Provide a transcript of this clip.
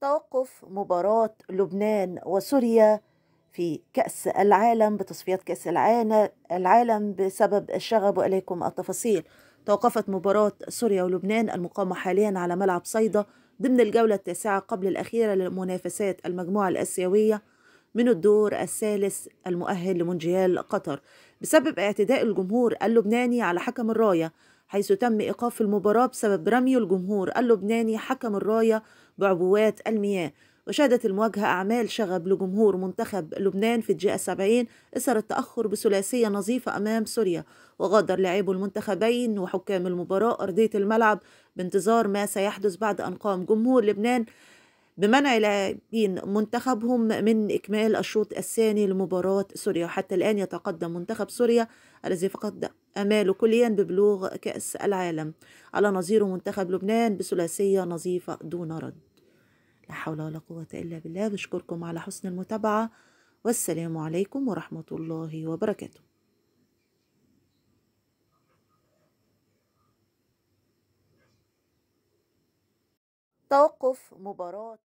توقف مباراة لبنان وسوريا في كأس العالم بتصفيات كأس العالم بسبب الشغب وإليكم التفاصيل توقفت مباراة سوريا ولبنان المقامة حاليا على ملعب صيدا ضمن الجولة التاسعة قبل الأخيرة لمنافسات المجموعة الآسيوية من الدور الثالث المؤهل لمونديال قطر بسبب اعتداء الجمهور اللبناني على حكم الراية حيث تم إيقاف المباراة بسبب رمي الجمهور اللبناني حكم الراية بعبوات المياه وشهدت المواجهة أعمال شغب لجمهور منتخب لبنان في الدقيقة 70 إثر التأخر بثلاثية نظيفة أمام سوريا وغادر لاعبو المنتخبين وحكام المباراة أرضية الملعب بانتظار ما سيحدث بعد أن قام جمهور لبنان بمنع لاعبين منتخبهم من إكمال الشوط الثاني لمباراة سوريا وحتى الآن يتقدم منتخب سوريا الذي فقد أماله كليا ببلوغ كأس العالم على نظير منتخب لبنان بثلاثية نظيفة دون رد لا حول ولا قوة إلا بالله بشكركم على حسن المتابعة والسلام عليكم ورحمة الله وبركاته توقف مباراة